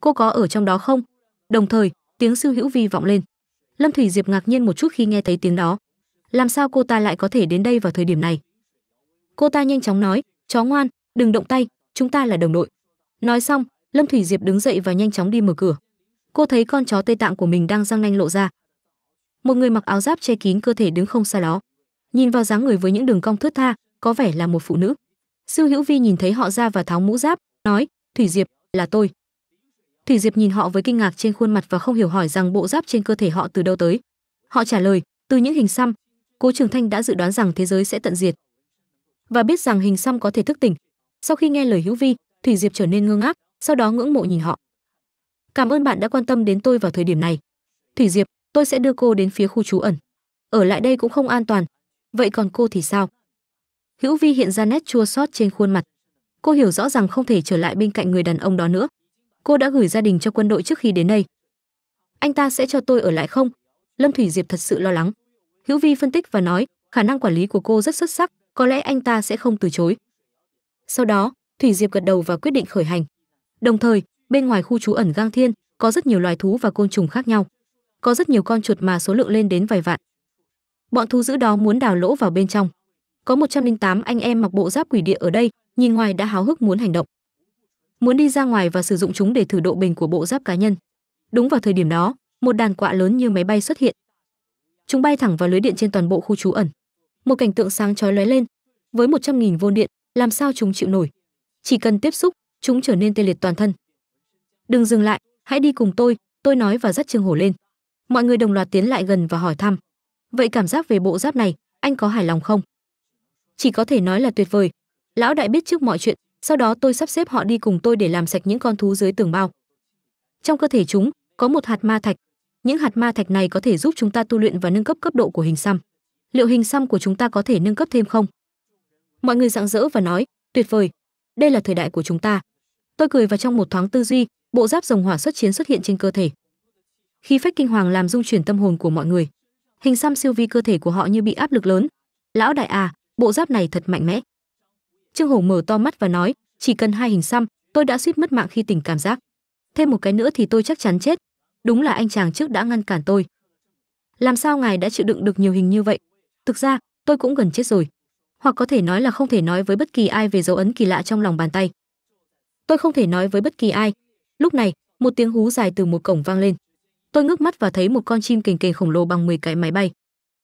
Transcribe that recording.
cô có ở trong đó không đồng thời tiếng sư hữu vi vọng lên lâm thủy diệp ngạc nhiên một chút khi nghe thấy tiếng đó làm sao cô ta lại có thể đến đây vào thời điểm này cô ta nhanh chóng nói chó ngoan đừng động tay chúng ta là đồng đội nói xong lâm thủy diệp đứng dậy và nhanh chóng đi mở cửa cô thấy con chó tây tạng của mình đang răng nanh lộ ra một người mặc áo giáp che kín cơ thể đứng không xa đó nhìn vào dáng người với những đường cong thướt tha có vẻ là một phụ nữ sư hữu vi nhìn thấy họ ra và tháo mũ giáp nói thủy diệp là tôi Thủy Diệp nhìn họ với kinh ngạc trên khuôn mặt và không hiểu hỏi rằng bộ giáp trên cơ thể họ từ đâu tới. Họ trả lời, từ những hình xăm. Cố Trường Thanh đã dự đoán rằng thế giới sẽ tận diệt và biết rằng hình xăm có thể thức tỉnh. Sau khi nghe lời Hữu Vi, Thủy Diệp trở nên ngơ ngác, sau đó ngưỡng mộ nhìn họ. Cảm ơn bạn đã quan tâm đến tôi vào thời điểm này. Thủy Diệp, tôi sẽ đưa cô đến phía khu trú ẩn. Ở lại đây cũng không an toàn. Vậy còn cô thì sao? Hữu Vi hiện ra nét chua xót trên khuôn mặt. Cô hiểu rõ rằng không thể trở lại bên cạnh người đàn ông đó nữa cô đã gửi gia đình cho quân đội trước khi đến đây anh ta sẽ cho tôi ở lại không lâm thủy diệp thật sự lo lắng hữu vi phân tích và nói khả năng quản lý của cô rất xuất sắc có lẽ anh ta sẽ không từ chối sau đó thủy diệp gật đầu và quyết định khởi hành đồng thời bên ngoài khu trú ẩn gang thiên có rất nhiều loài thú và côn trùng khác nhau có rất nhiều con chuột mà số lượng lên đến vài vạn bọn thú dữ đó muốn đào lỗ vào bên trong có 108 anh em mặc bộ giáp quỷ địa ở đây, nhìn ngoài đã háo hức muốn hành động muốn đi ra ngoài và sử dụng chúng để thử độ bền của bộ giáp cá nhân. Đúng vào thời điểm đó, một đàn quạ lớn như máy bay xuất hiện. Chúng bay thẳng vào lưới điện trên toàn bộ khu trú ẩn. Một cảnh tượng sáng chói lóe lên. Với 100.000 vôn điện, làm sao chúng chịu nổi? Chỉ cần tiếp xúc, chúng trở nên tê liệt toàn thân. Đừng dừng lại, hãy đi cùng tôi, tôi nói và dắt Trương Hổ lên. Mọi người đồng loạt tiến lại gần và hỏi thăm. Vậy cảm giác về bộ giáp này, anh có hài lòng không? Chỉ có thể nói là tuyệt vời. Lão đại biết trước mọi chuyện, sau đó tôi sắp xếp họ đi cùng tôi để làm sạch những con thú dưới tường bao. Trong cơ thể chúng có một hạt ma thạch. Những hạt ma thạch này có thể giúp chúng ta tu luyện và nâng cấp cấp độ của hình xăm. Liệu hình xăm của chúng ta có thể nâng cấp thêm không? Mọi người rạng rỡ và nói, tuyệt vời, đây là thời đại của chúng ta. Tôi cười và trong một thoáng tư duy, bộ giáp rồng hỏa xuất chiến xuất hiện trên cơ thể. Khi phách kinh hoàng làm dung chuyển tâm hồn của mọi người, hình xăm siêu vi cơ thể của họ như bị áp lực lớn. Lão đại à, bộ giáp này thật mạnh mẽ. Trương Hổ mở to mắt và nói, chỉ cần hai hình xăm, tôi đã suýt mất mạng khi tỉnh cảm giác. Thêm một cái nữa thì tôi chắc chắn chết. Đúng là anh chàng trước đã ngăn cản tôi. Làm sao ngài đã chịu đựng được nhiều hình như vậy? Thực ra, tôi cũng gần chết rồi. Hoặc có thể nói là không thể nói với bất kỳ ai về dấu ấn kỳ lạ trong lòng bàn tay. Tôi không thể nói với bất kỳ ai. Lúc này, một tiếng hú dài từ một cổng vang lên. Tôi ngước mắt và thấy một con chim kềnh kềnh khổng lồ bằng 10 cái máy bay.